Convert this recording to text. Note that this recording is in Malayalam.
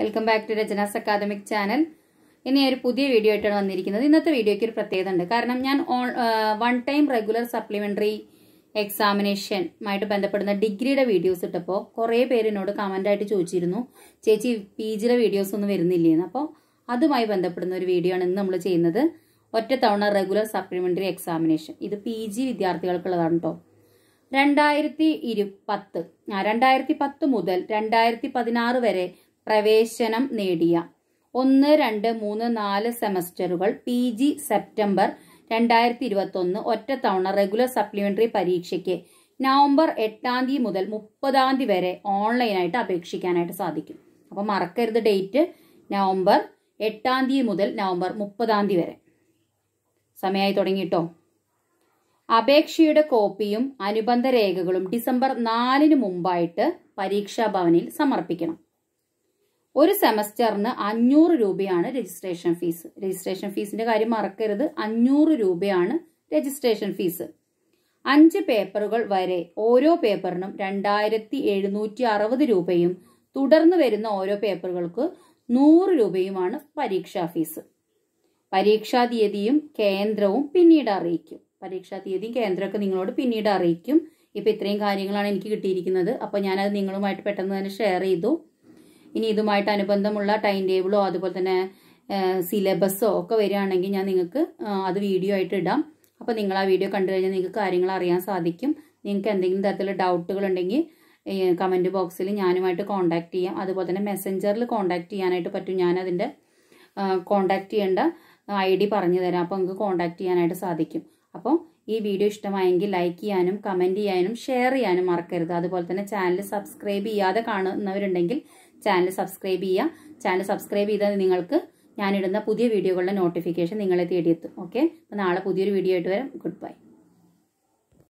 welcome back to Rachana's academic channel ഇനി ഒരു പുതിയ വീഡിയോ ആയിട്ടാണ് വന്നിരിക്കുന്നത് ഇന്നത്തെ വീഡിയോയ്ക്ക് ഒരു പ്രത്യേകത ഉണ്ട് കാരണം ഞാൻ on one time regular supplementary എക്സാമിനേഷനുമായിട്ട് ബന്ധപ്പെടുന്ന ഡിഗ്രിയുടെ വീഡിയോസ് ഇട്ടപ്പോൾ കുറേ പേര് എന്നോട് കമൻ്റായിട്ട് ചോദിച്ചിരുന്നു ചേച്ചി പി ജിയിലെ വീഡിയോസ് ഒന്നും വരുന്നില്ലേന്ന് അപ്പോൾ അതുമായി ബന്ധപ്പെടുന്ന ഒരു വീഡിയോ ആണ് ഇന്ന് നമ്മൾ ചെയ്യുന്നത് ഒറ്റ തവണ റെഗുലർ സപ്ലിമെൻ്ററി എക്സാമിനേഷൻ ഇത് പി ജി വിദ്യാർത്ഥികൾക്കുള്ളതാണ് കേട്ടോ രണ്ടായിരത്തി ഇരു പത്ത് രണ്ടായിരത്തി പത്ത് മുതൽ രണ്ടായിരത്തി പതിനാറ് വരെ പ്രവേശനം നേടിയ ഒന്ന് രണ്ട് മൂന്ന് നാല് സെമസ്റ്ററുകൾ പി ജി സെപ്റ്റംബർ രണ്ടായിരത്തി ഇരുപത്തൊന്ന് ഒറ്റത്തവണ റെഗുലർ സപ്ലിമെന്ററി പരീക്ഷയ്ക്ക് നവംബർ എട്ടാം തീയതി മുതൽ മുപ്പതാം തീയതി വരെ ഓൺലൈനായിട്ട് അപേക്ഷിക്കാനായിട്ട് സാധിക്കും അപ്പോൾ മറക്കരുത് ഡേറ്റ് നവംബർ എട്ടാം തീയതി മുതൽ നവംബർ മുപ്പതാം തീയതി വരെ സമയമായി തുടങ്ങിയിട്ടോ അപേക്ഷയുടെ കോപ്പിയും അനുബന്ധ രേഖകളും ഡിസംബർ നാലിന് മുമ്പായിട്ട് പരീക്ഷാ ഭവനിൽ സമർപ്പിക്കണം ഒരു സെമസ്റ്ററിന് അഞ്ഞൂറ് രൂപയാണ് രജിസ്ട്രേഷൻ ഫീസ് രജിസ്ട്രേഷൻ ഫീസിന്റെ കാര്യം മറക്കരുത് അഞ്ഞൂറ് രൂപയാണ് രജിസ്ട്രേഷൻ ഫീസ് അഞ്ച് പേപ്പറുകൾ വരെ ഓരോ പേപ്പറിനും രണ്ടായിരത്തി എഴുന്നൂറ്റി അറുപത് രൂപയും തുടർന്ന് വരുന്ന ഓരോ പേപ്പറുകൾക്ക് നൂറ് രൂപയുമാണ് പരീക്ഷാ ഫീസ് പരീക്ഷാ തീയതിയും കേന്ദ്രവും പിന്നീട് അറിയിക്കും പരീക്ഷാ തീയതിയും കേന്ദ്രമൊക്കെ നിങ്ങളോട് പിന്നീട് അറിയിക്കും ഇപ്പം ഇത്രയും കാര്യങ്ങളാണ് എനിക്ക് കിട്ടിയിരിക്കുന്നത് അപ്പോൾ ഞാനത് നിങ്ങളുമായിട്ട് പെട്ടെന്ന് തന്നെ ഷെയർ ചെയ്തു ഇനി ഇതുമായിട്ട് അനുബന്ധമുള്ള ടൈം ടേബിളോ അതുപോലെ തന്നെ സിലബസോ ഒക്കെ വരികയാണെങ്കിൽ ഞാൻ നിങ്ങൾക്ക് അത് വീഡിയോ ആയിട്ട് ഇടാം അപ്പോൾ നിങ്ങൾ ആ വീഡിയോ കണ്ടു കഴിഞ്ഞാൽ നിങ്ങൾക്ക് കാര്യങ്ങൾ അറിയാൻ സാധിക്കും നിങ്ങൾക്ക് എന്തെങ്കിലും തരത്തിലുള്ള ഡൗട്ടുകൾ ഉണ്ടെങ്കിൽ കമൻറ്റ് ബോക്സിൽ ഞാനുമായിട്ട് കോൺടാക്ട് ചെയ്യാം അതുപോലെ തന്നെ മെസ്സഞ്ചറിൽ കോൺടാക്ട് ചെയ്യാനായിട്ട് പറ്റും ഞാനതിൻ്റെ കോൺടാക്ട് ചെയ്യേണ്ട ഐ ഡി പറഞ്ഞു തരാം അപ്പോൾ നിങ്ങൾക്ക് കോൺടാക്ട് ചെയ്യാനായിട്ട് സാധിക്കും അപ്പോൾ ഈ വീഡിയോ ഇഷ്ടമായെങ്കിൽ ലൈക്ക് ചെയ്യാനും കമൻറ്റ് ചെയ്യാനും ഷെയർ ചെയ്യാനും മറക്കരുത് അതുപോലെ തന്നെ ചാനൽ സബ്സ്ക്രൈബ് ചെയ്യാതെ കാണുന്നവരുണ്ടെങ്കിൽ ചാനൽ സബ്സ്ക്രൈബ് ചെയ്യുക ചാനൽ സബ്സ്ക്രൈബ് ചെയ്താൽ നിങ്ങൾക്ക് ഞാനിടുന്ന പുതിയ വീഡിയോകളുടെ നോട്ടിഫിക്കേഷൻ നിങ്ങളെ തേടിയെത്തും ഓക്കെ അപ്പോൾ നാളെ പുതിയൊരു വീഡിയോ ആയിട്ട് വരാം ഗുഡ് ബൈ